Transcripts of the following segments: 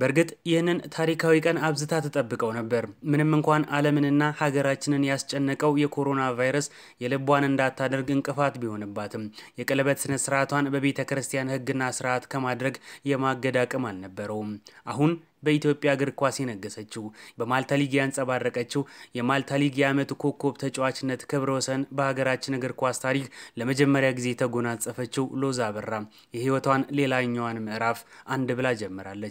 በእርግጥ ይህንን ታሪካዊ ቀን አብዝታ ተጠብቀው ነበር። ምንም እንኳን ዓለምንና ሀገራችንን ያስጨነቀው የኮሮና ቫይረስ የልቧን እንዳታደርግ እንቅፋት ቢሆንባትም የቀለበት ስነ ስርዓቷን በቤተ ክርስቲያን ሕግና ስርዓት ከማድረግ የማገድ አቅም አልነበረውም። አሁን በኢትዮጵያ እግር ኳስ የነገሰችው በማልታ ሊግ ያንጸባረቀችው የማልታ ሊግ የዓመቱ ኮከብ ተጫዋችነት ክብረ ወሰን በሀገራችን እግር ኳስ ታሪክ ለመጀመሪያ ጊዜ የተጎናጸፈችው ሎዛ አበራ የህይወቷን ሌላኛዋን ምዕራፍ አንድ ብላ ጀምራለች።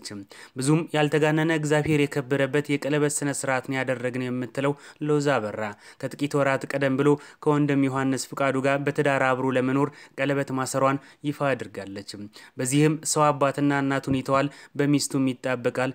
ብዙም ያልተጋነነ እግዚአብሔር የከበረበት የቀለበት ስነ ስርዓትን ያደረግን የምትለው ሎዛ አበራ ከጥቂት ወራት ቀደም ብሎ ከወንድም ዮሐንስ ፍቃዱ ጋር በትዳር አብሮ ለመኖር ቀለበት ማሰሯን ይፋ አድርጋለች። በዚህም ሰው አባትና እናቱን ይተዋል፣ በሚስቱም ይጣበቃል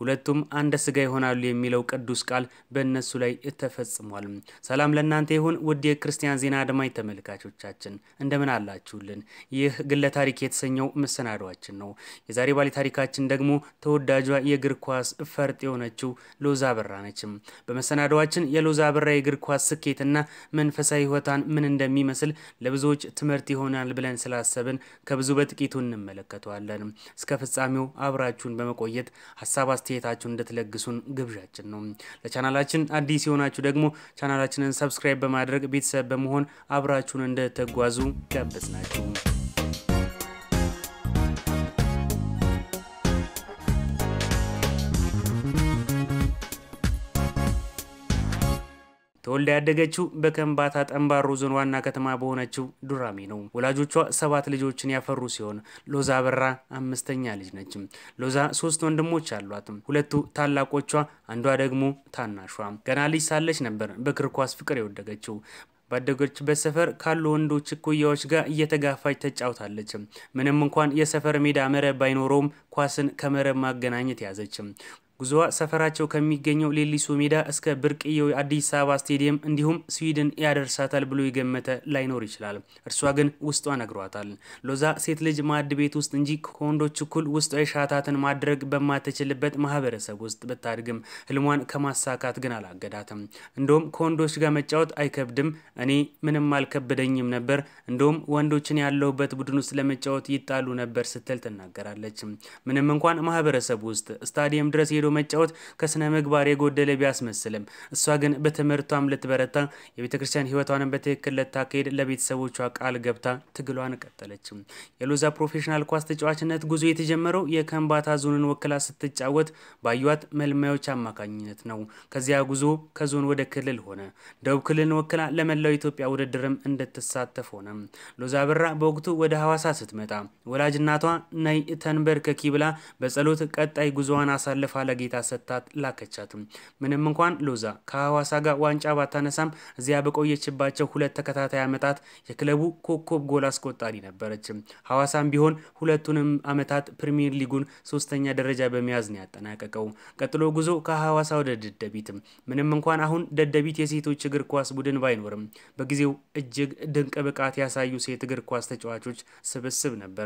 ሁለቱም አንድ ስጋ ይሆናሉ የሚለው ቅዱስ ቃል በእነሱ ላይ ተፈጽሟል። ሰላም ለእናንተ ይሁን ውድ የክርስቲያን ዜና አድማጭ ተመልካቾቻችን እንደምን አላችሁልን? ይህ ግለ ታሪክ የተሰኘው መሰናዷችን ነው። የዛሬ ባለ ታሪካችን ደግሞ ተወዳጇ የእግር ኳስ ፈርጥ የሆነችው ሎዛ በራ ነች። በመሰናዷችን የሎዛ በራ የእግር ኳስ ስኬትና መንፈሳዊ ሕይወቷን ምን እንደሚመስል ለብዙዎች ትምህርት ይሆናል ብለን ስላሰብን ከብዙ በጥቂቱ እንመለከተዋለን። እስከ ፍጻሜው አብራችሁን በመቆየት ሀሳብ አስተያየታችሁን እንድትለግሱን ግብዣችን ነው። ለቻናላችን አዲስ የሆናችሁ ደግሞ ቻናላችንን ሰብስክራይብ በማድረግ ቤተሰብ በመሆን አብራችሁን እንደተጓዙ ጋበዝናችሁ። ተወልዳ ያደገችው በከምባታ ጠምባሮ ዞን ዋና ከተማ በሆነችው ዱራሜ ነው። ወላጆቿ ሰባት ልጆችን ያፈሩ ሲሆን ሎዛ በራ አምስተኛ ልጅ ነች። ሎዛ ሶስት ወንድሞች አሏት። ሁለቱ ታላቆቿ፣ አንዷ ደግሞ ታናሿ። ገና ልጅ ሳለች ነበር በእግር ኳስ ፍቅር የወደገችው። ባደገችበት ሰፈር ካሉ ወንዶች እኩያዎች ጋር እየተጋፋች ተጫውታለች። ምንም እንኳን የሰፈር ሜዳ መረብ ባይኖረውም ኳስን ከመረብ ማገናኘት ያዘች። ጉዞዋ ሰፈራቸው ከሚገኘው ሌሊሶ ሜዳ እስከ ብርቅዬው አዲስ አበባ ስቴዲየም እንዲሁም ስዊድን ያደርሳታል ብሎ የገመተ ላይኖር ይችላል። እርሷ ግን ውስጧ ነግሯታል። ሎዛ ሴት ልጅ ማዕድ ቤት ውስጥ እንጂ ከወንዶች እኩል ውስጧ የሻታትን ማድረግ በማትችልበት ማህበረሰብ ውስጥ ብታድግም ህልሟን ከማሳካት ግን አላገዳትም። እንደውም ከወንዶች ጋር መጫወት አይከብድም፣ እኔ ምንም አልከበደኝም ነበር፣ እንደውም ወንዶችን ያለሁበት ቡድን ውስጥ ለመጫወት ይጣሉ ነበር ስትል ትናገራለች። ምንም እንኳን ማህበረሰብ ውስጥ ስታዲየም ድረስ ሄዶ ሄዶ መጫወት ከስነ ምግባር የጎደለ ቢያስመስልም እሷ ግን በትምህርቷም ልትበረታ የቤተ ክርስቲያን ህይወቷንም በትክክል ልታካሄድ ለቤተሰቦቿ ቃል ገብታ ትግሏን ቀጠለችም። የሎዛ ፕሮፌሽናል ኳስ ተጫዋችነት ጉዞ የተጀመረው የከንባታ ዞንን ወክላ ስትጫወት ባዩት መልማዮች አማካኝነት ነው። ከዚያ ጉዞ ከዞን ወደ ክልል ሆነ። ደቡብ ክልልን ወክላ ለመላው ኢትዮጵያ ውድድርም እንድትሳተፍ ሆነ። ሎዛ ብራ በወቅቱ ወደ ሐዋሳ ስትመጣ ወላጅ እናቷ ነይ ተንበርከኪ ብላ በጸሎት ቀጣይ ጉዞዋን አሳልፋ ለጌታ ሰጥታት ላከቻትም። ምንም እንኳን ሎዛ ከሐዋሳ ጋር ዋንጫ ባታነሳም እዚያ በቆየችባቸው ሁለት ተከታታይ ዓመታት የክለቡ ኮከብ ጎል አስቆጣሪ ነበረችም። ሐዋሳም ቢሆን ሁለቱንም ዓመታት ፕሪሚየር ሊጉን ሶስተኛ ደረጃ በመያዝ ነው ያጠናቀቀው። ቀጥሎ ጉዞ ከሐዋሳ ወደ ደደቢትም። ምንም እንኳን አሁን ደደቢት የሴቶች እግር ኳስ ቡድን ባይኖርም በጊዜው እጅግ ድንቅ ብቃት ያሳዩ ሴት እግር ኳስ ተጫዋቾች ስብስብ ነበር።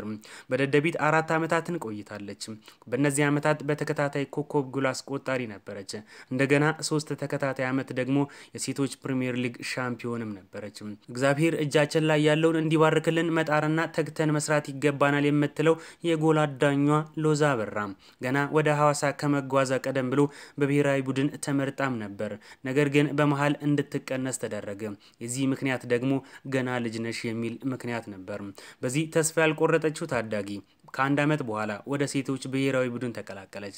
በደደቢት አራት ዓመታትን ቆይታለች። በእነዚህ ዓመታት በተከታታይ ኮከብ ኮከብ ጎል አስቆጣሪ ነበረች። እንደገና ሶስት ተከታታይ ዓመት ደግሞ የሴቶች ፕሪምየር ሊግ ሻምፒዮንም ነበረች። እግዚአብሔር እጃችን ላይ ያለውን እንዲባርክልን መጣርና ተግተን መስራት ይገባናል የምትለው የጎል አዳኟ ሎዛ አበራ ገና ወደ ሐዋሳ ከመጓዛ ቀደም ብሎ በብሔራዊ ቡድን ተመርጣም ነበር። ነገር ግን በመሃል እንድትቀነስ ተደረገ። የዚህ ምክንያት ደግሞ ገና ልጅ ነሽ የሚል ምክንያት ነበር። በዚህ ተስፋ ያልቆረጠችው ታዳጊ ከአንድ ዓመት በኋላ ወደ ሴቶች ብሔራዊ ቡድን ተቀላቀለች።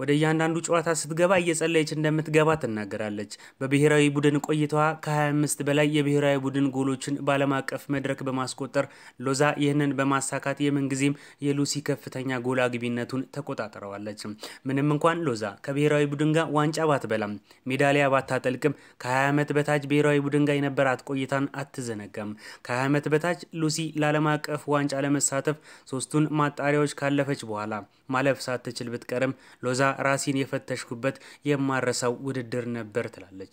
ወደ እያንዳንዱ ጨዋታ ስትገባ እየጸለየች እንደምትገባ ትናገራለች። በብሔራዊ ቡድን ቆይታዋ ከ25 በላይ የብሔራዊ ቡድን ጎሎችን በዓለም አቀፍ መድረክ በማስቆጠር ሎዛ ይህንን በማሳካት የምንጊዜም የሉሲ ከፍተኛ ጎል አግቢነቱን ተቆጣጥረዋለች። ምንም እንኳን ሎዛ ከብሔራዊ ቡድን ጋር ዋንጫ ባትበላም፣ ሜዳሊያ ባታጠልቅም ከ20 ዓመት በታች ብሔራዊ ቡድን ጋር የነበራት ቆይታን አትዘነጋም። ከ20 ዓመት በታች ሉሲ ለዓለም አቀፍ ዋንጫ ለመሳተፍ ሶስቱን ማጣሪያዎች ካለፈች በኋላ ማለፍ ሳትችል ብትቀርም ሎዛ ራሴን የፈተሽኩበት የማረሳው ውድድር ነበር ትላለች።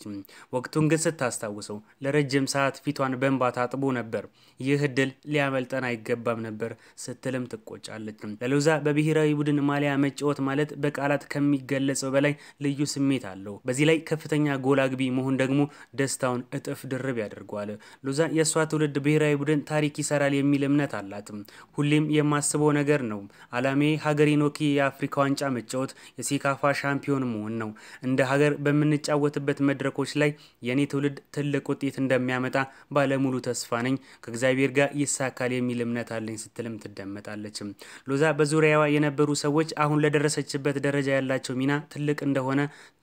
ወቅቱን ግን ስታስታውሰው ለረጅም ሰዓት ፊቷን በእንባ ታጥቦ ነበር። ይህ እድል ሊያመልጠን አይገባም ነበር ስትልም ትቆጫለች። ለሎዛ በብሔራዊ ቡድን ማሊያ መጫወት ማለት በቃላት ከሚገለጸው በላይ ልዩ ስሜት አለው። በዚህ ላይ ከፍተኛ ጎል አግቢ መሆን ደግሞ ደስታውን እጥፍ ድርብ ያደርገዋል። ሎዛ የእሷ ትውልድ ብሔራዊ ቡድን ታሪክ ይሰራል የሚል እምነት አላት። ሁሌም የማስበው ነገር ነው። አላሜ ሀገር ወክዬ የአፍሪካ ዋንጫ መጫወት፣ የሴካፋ ሻምፒዮን መሆን ነው። እንደ ሀገር በምንጫወትበት መድረኮች ላይ የእኔ ትውልድ ትልቅ ውጤት እንደሚያመጣ ባለሙሉ ተስፋ ነኝ። ከእግዚአብሔር ጋር ይሳካል የሚል እምነት አለኝ ስትልም ትደመጣለችም። ሎዛ በዙሪያዋ የነበሩ ሰዎች አሁን ለደረሰችበት ደረጃ ያላቸው ሚና ትልቅ እንደሆነ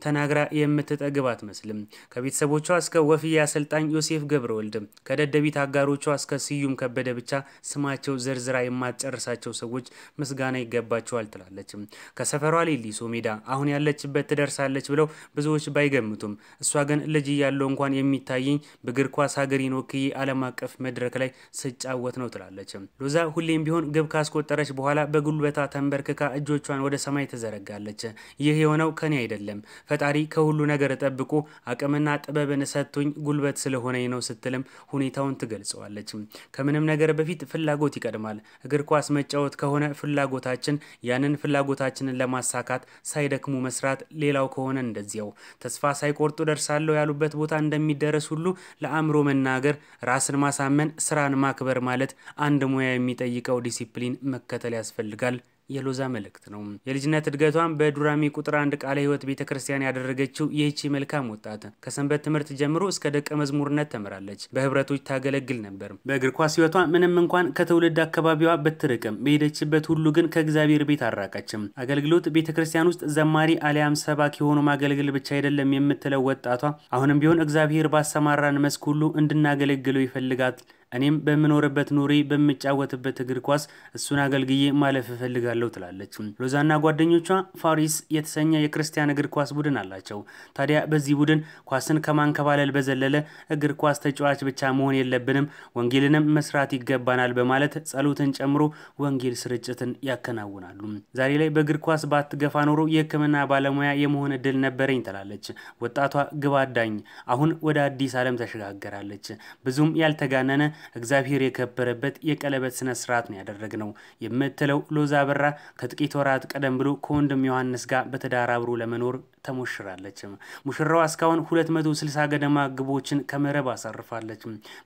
ተናግራ የምትጠግብ አትመስልም። ከቤተሰቦቿ እስከ ወፍያ አሰልጣኝ ዮሴፍ ገብረ ወልድ፣ ከደደቢት አጋሮቿ እስከ ስዩም ከበደ ብቻ ስማቸው ዝርዝራ የማትጨርሳቸው ሰ ሰዎች ምስጋና ይገባቸዋል ትላለች ከሰፈሯ ሌሊሶ ሜዳ አሁን ያለችበት ትደርሳለች ብለው ብዙዎች ባይገምቱም እሷ ግን ልጅ እያለው እንኳን የሚታየኝ በእግር ኳስ ሀገሬን ወክዬ ዓለም አቀፍ መድረክ ላይ ስጫወት ነው ትላለች። ሎዛ ሁሌም ቢሆን ግብ ካስቆጠረች በኋላ በጉልበታ ተንበርክካ እጆቿን ወደ ሰማይ ትዘረጋለች። ይህ የሆነው ከኔ አይደለም፣ ፈጣሪ ከሁሉ ነገር ጠብቆ አቅምና ጥበብን ሰጥቶኝ ጉልበት ስለሆነኝ ነው ስትልም ሁኔታውን ትገልጸዋለች። ከምንም ነገር በፊት ፍላጎት ይቀድማል። እግር ኳስ መጫወት ከሆነ ፍላጎታችን ያንን ፍላጎታችንን ለማሳካት ሳይደክሙ መስራት፣ ሌላው ከሆነ እንደዚያው ተስፋ ሳይቆርጡ ደርሳለሁ ያሉበት ቦታ እንደሚደረስ ሁሉ ለአእምሮ መናገር፣ ራስን ማሳመን፣ ስራን ማክበር ማለት አንድ ሙያ የሚጠይቀው ዲሲፕሊን መከተል ያስፈልጋል። የሎዛ መልእክት ነው። የልጅነት እድገቷን በዱራሚ ቁጥር አንድ ቃለ ሕይወት ቤተ ክርስቲያን ያደረገችው ይህቺ መልካም ወጣት ከሰንበት ትምህርት ጀምሮ እስከ ደቀ መዝሙርነት ተምራለች። በህብረቶች ታገለግል ነበር። በእግር ኳስ ሕይወቷ ምንም እንኳን ከትውልድ አካባቢዋ ብትርቅም በሄደችበት ሁሉ ግን ከእግዚአብሔር ቤት አራቀችም። አገልግሎት ቤተ ክርስቲያን ውስጥ ዘማሪ አሊያም ሰባኪ ሆኖ ማገልገል ብቻ አይደለም የምትለው ወጣቷ አሁንም ቢሆን እግዚአብሔር ባሰማራን መስክ ሁሉ እንድናገለግለው ይፈልጋል እኔም በምኖርበት ኑሬ በምጫወትበት እግር ኳስ እሱን አገልግዬ ማለፍ እፈልጋለሁ ትላለች። ሎዛና ጓደኞቿ ፋሪስ የተሰኘ የክርስቲያን እግር ኳስ ቡድን አላቸው። ታዲያ በዚህ ቡድን ኳስን ከማንከባለል በዘለለ እግር ኳስ ተጫዋች ብቻ መሆን የለብንም፣ ወንጌልንም መስራት ይገባናል በማለት ጸሎትን ጨምሮ ወንጌል ስርጭትን ያከናውናሉ። ዛሬ ላይ በእግር ኳስ ባትገፋ ኖሮ የህክምና ባለሙያ የመሆን እድል ነበረኝ ትላለች ወጣቷ ግባዳኝ። አሁን ወደ አዲስ ዓለም ተሸጋገራለች ብዙም ያልተጋነነ እግዚአብሔር የከበረበት የቀለበት ስነ ስርዓት ነው ያደረግነው የምትለው ሎዛ አበራ ከጥቂት ወራት ቀደም ብሎ ከወንድም ዮሐንስ ጋር በትዳር አብሮ ለመኖር ተሞሽራለች። ሙሽራዋ እስካሁን 260 ገደማ ግቦችን ከመረብ አሳርፋለች።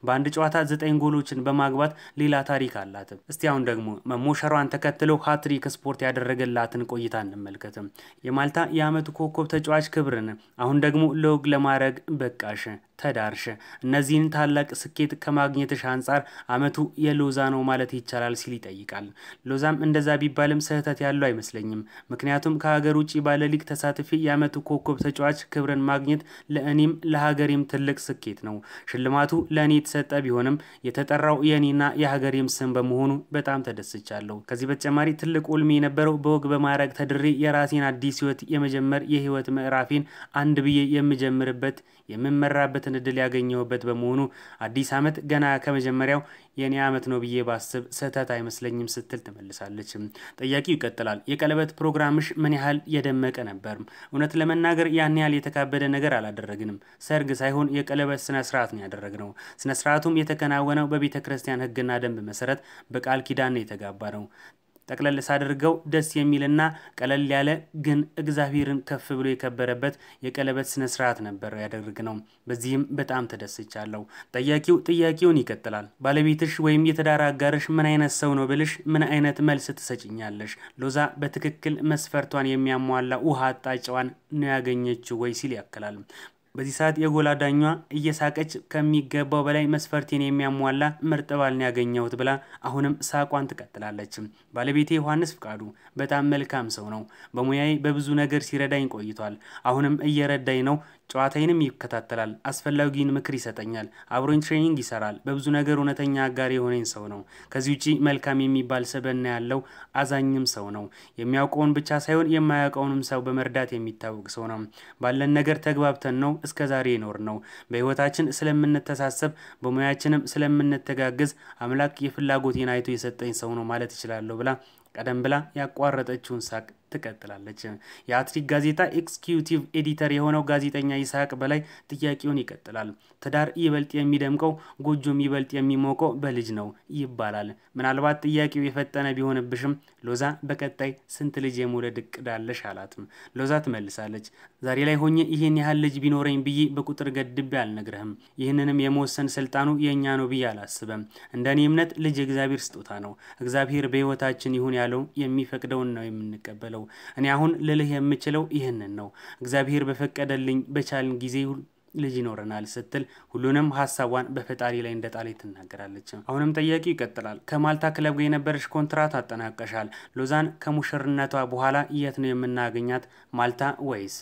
በአንድ ጨዋታ ዘጠኝ ጎሎችን በማግባት ሌላ ታሪክ አላት። እስቲ አሁን ደግሞ መሞሸሯን ተከትሎ ሀትሪክ ስፖርት ያደረገላትን ቆይታ እንመልከት። የማልታ የአመቱ ኮከብ ተጫዋች ክብርን አሁን ደግሞ ለውግ ለማድረግ በቃሽ ተዳርሽ። እነዚህን ታላቅ ስኬት ከማግኘትሽ አንጻር አመቱ የሎዛ ነው ማለት ይቻላል ሲል ይጠይቃል። ሎዛም እንደዛ ቢባልም ስህተት ያለው አይመስለኝም። ምክንያቱም ከሀገር ውጭ ባለ ሊግ ተሳትፌ የአመቱ ኮከብ ተጫዋች ክብርን ማግኘት ለእኔም ለሀገሬም ትልቅ ስኬት ነው። ሽልማቱ ለእኔ የተሰጠ ቢሆንም የተጠራው የእኔና የሀገሬም ስም በመሆኑ በጣም ተደስቻለሁ። ከዚህ በተጨማሪ ትልቅ ቁልሜ የነበረው በወግ በማዕረግ ተድሬ የራሴን አዲስ ህይወት የመጀመር የህይወት ምዕራፌን አንድ ብዬ የምጀምርበት የምመራበትን እድል ያገኘሁበት በመሆኑ አዲስ ዓመት ገና ከመጀመሪያው የኔ ዓመት ነው ብዬ ባስብ ስህተት አይመስለኝም ስትል ትመልሳለች። ጠያቂው ይቀጥላል። የቀለበት ፕሮግራምሽ ምን ያህል የደመቀ ነበር? እውነት ለመናገር ያን ያህል የተካበደ ነገር አላደረግንም። ሰርግ ሳይሆን የቀለበት ስነ ስርዓት ነው ያደረግነው። ስነ ስርዓቱም የተከናወነው በቤተ ክርስቲያን ሕግና ደንብ መሰረት በቃል ኪዳን ነው የተጋባ ነው። ጠቅለል ሳድርገው ደስ የሚልና ቀለል ያለ ግን እግዚአብሔርን ከፍ ብሎ የከበረበት የቀለበት ስነ ስርዓት ነበር ያደርግ ነው። በዚህም በጣም ተደስቻለሁ። ጠያቂው ጥያቄውን ይቀጥላል። ባለቤትሽ ወይም የትዳር አጋርሽ ምን አይነት ሰው ነው ብልሽ ምን አይነት መልስ ትሰጭኛለሽ? ሎዛ በትክክል መስፈርቷን የሚያሟላ ውሃ አጣጫዋን ነው ያገኘችው ወይ ሲል ያክላል። በዚህ ሰዓት የጎላ አዳኟ እየሳቀች ከሚገባው በላይ መስፈርቴን የሚያሟላ ምርጥ ባልን ያገኘሁት ብላ አሁንም ሳቋን ትቀጥላለች። ባለቤቴ ዮሐንስ ፍቃዱ በጣም መልካም ሰው ነው። በሙያዬ በብዙ ነገር ሲረዳኝ ቆይቷል። አሁንም እየረዳኝ ነው። ጨዋታዬንም ይከታተላል፣ አስፈላጊውን ምክር ይሰጠኛል፣ አብሮኝ ትሬኒንግ ይሰራል። በብዙ ነገር እውነተኛ አጋር የሆነኝ ሰው ነው። ከዚህ ውጪ መልካም የሚባል ስብዕና ያለው አዛኝም ሰው ነው። የሚያውቀውን ብቻ ሳይሆን የማያውቀውንም ሰው በመርዳት የሚታወቅ ሰው ነው። ባለን ነገር ተግባብተን ነው እስከ ዛሬ ይኖር ነው። በህይወታችን ስለምንተሳሰብ፣ በሙያችንም ስለምንተጋገዝ አምላክ የፍላጎቴን አይቶ የሰጠኝ ሰው ነው ማለት እችላለሁ ብላ ቀደም ብላ ያቋረጠችውን ሳቅ ትቀጥላለች። የአትሪክ ጋዜጣ ኤክስኪዩቲቭ ኤዲተር የሆነው ጋዜጠኛ ይስሐቅ በላይ ጥያቄውን ይቀጥላል። ትዳር ይበልጥ የሚደምቀው ጎጆም ይበልጥ የሚሞቀው በልጅ ነው ይባላል። ምናልባት ጥያቄው የፈጠነ ቢሆንብሽም ሎዛ በቀጣይ ስንት ልጅ የመውለድ እቅድ አለሽ አላትም። ሎዛ ትመልሳለች። ዛሬ ላይ ሆኜ ይህን ያህል ልጅ ቢኖረኝ ብዬ በቁጥር ገድቤ አልነግርህም። ይህንንም የመወሰን ስልጣኑ የእኛ ነው ብዬ አላስበም እንደ እኔ እምነት ልጅ የእግዚአብሔር ስጦታ ነው። እግዚአብሔር በህይወታችን ይሁን ያለው የሚፈቅደውን ነው የምንቀበለው። እኔ አሁን ልልህ የምችለው ይህንን ነው። እግዚአብሔር በፈቀደልኝ በቻልን ጊዜ ልጅ ይኖረናል ስትል ሁሉንም ሀሳቧን በፈጣሪ ላይ እንደጣለ ትናገራለች። አሁንም ጥያቄው ይቀጥላል። ከማልታ ክለብ ጋር የነበረች ኮንትራት አጠናቀሻል። ሎዛን ከሙሽርነቷ በኋላ የት ነው የምናገኛት? ማልታ ወይስ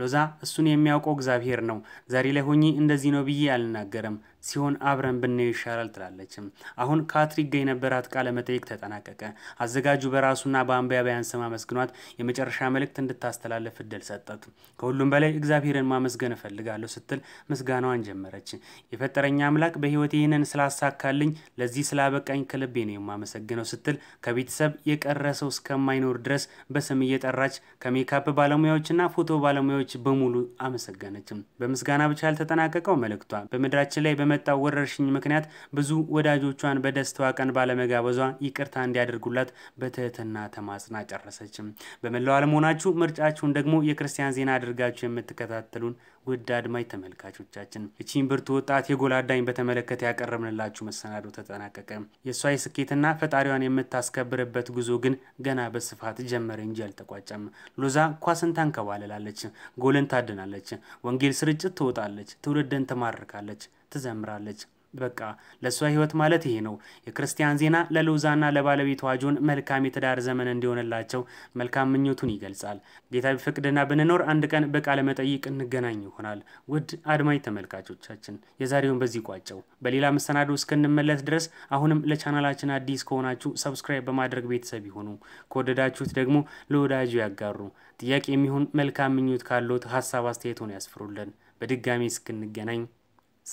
ሎዛ እሱን የሚያውቀው እግዚአብሔር ነው። ዛሬ ላይ ሆኜ እንደዚህ ነው ብዬ አልናገርም፣ ሲሆን አብረን ብናየው ይሻላል ትላለችም። አሁን ከአትሪክ ጋር የነበራት ቃለ መጠይቅ ተጠናቀቀ። አዘጋጁ በራሱና በአንባቢያን ስም አመስግኗት የመጨረሻ መልእክት እንድታስተላልፍ እድል ሰጠት ከሁሉም በላይ እግዚአብሔርን ማመስገን እፈልጋለሁ ስትል ምስጋናዋን ጀመረች። የፈጠረኝ አምላክ በህይወት ይህንን ስላሳካልኝ ለዚህ ስላበቃኝ ከልቤ ነው የማመሰግነው ስትል ከቤተሰብ የቀረ ሰው እስከማይኖር ድረስ በስም እየጠራች ከሜካፕ ባለሙያዎችና ፎቶ ባለሙያዎች ወገኖች በሙሉ አመሰገነችም። በምስጋና ብቻ ያልተጠናቀቀው መልእክቷ በምድራችን ላይ በመጣው ወረርሽኝ ምክንያት ብዙ ወዳጆቿን በደስታዋ ቀን ባለመጋበዟ ይቅርታ እንዲያደርጉላት በትህትና ተማጽና ጨረሰችም። በመላው ዓለም ሆናችሁ ምርጫችሁን ደግሞ የክርስቲያን ዜና አድርጋችሁ የምትከታተሉን ውድ አድማጭ ተመልካቾቻችን እቺን ብርቱ ወጣት የጎል አዳኝ በተመለከተ ያቀረብንላችሁ መሰናዶ ተጠናቀቀ። የእሷ የስኬትና ፈጣሪዋን የምታስከብርበት ጉዞ ግን ገና በስፋት ጀመረ እንጂ አልተቋጨም። ሎዛ ኳስን ታንከባልላለች፣ ጎልን ታድናለች፣ ወንጌል ስርጭት ትወጣለች፣ ትውልድን ትማርካለች፣ ትዘምራለች። በቃ ለእሷ ህይወት ማለት ይሄ ነው። የክርስቲያን ዜና ለሎዛና ለባለቤቷ ጆን መልካም የትዳር ዘመን እንዲሆንላቸው መልካም ምኞቱን ይገልጻል። ጌታ ቢፈቅድና ብንኖር አንድ ቀን በቃለ መጠይቅ እንገናኝ ይሆናል። ውድ አድማጭ ተመልካቾቻችን የዛሬውን በዚህ ቋጨው። በሌላ መሰናዶ እስክንመለስ ድረስ አሁንም ለቻናላችን አዲስ ከሆናችሁ ሰብስክራይብ በማድረግ ቤተሰብ ይሆኑ። ከወደዳችሁት ደግሞ ለወዳጁ ያጋሩ። ጥያቄ የሚሆን መልካም ምኞት ካለት ሀሳብ አስተያየቶን ያስፍሩልን። በድጋሚ እስክንገናኝ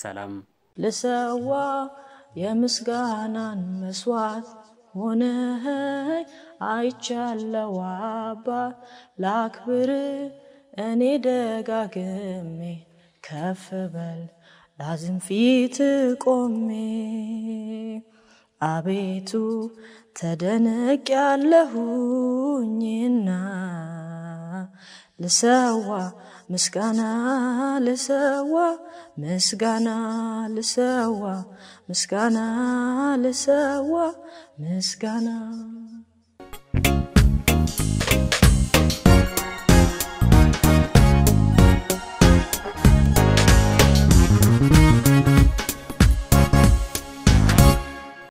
ሰላም ልሰዋ የምስጋናን መስዋዕት ሆነኸኝ አይቻለው አባ ላክብር እኔ ደጋግሜ ከፍ በል ላዝም ፊት ቆሜ አቤቱ ተደነቅ ያለሁኝና ልሰዋ ምስጋና ልሰዋ ምስጋና ልሰዋ ምስጋና ልሰዋ ምስጋና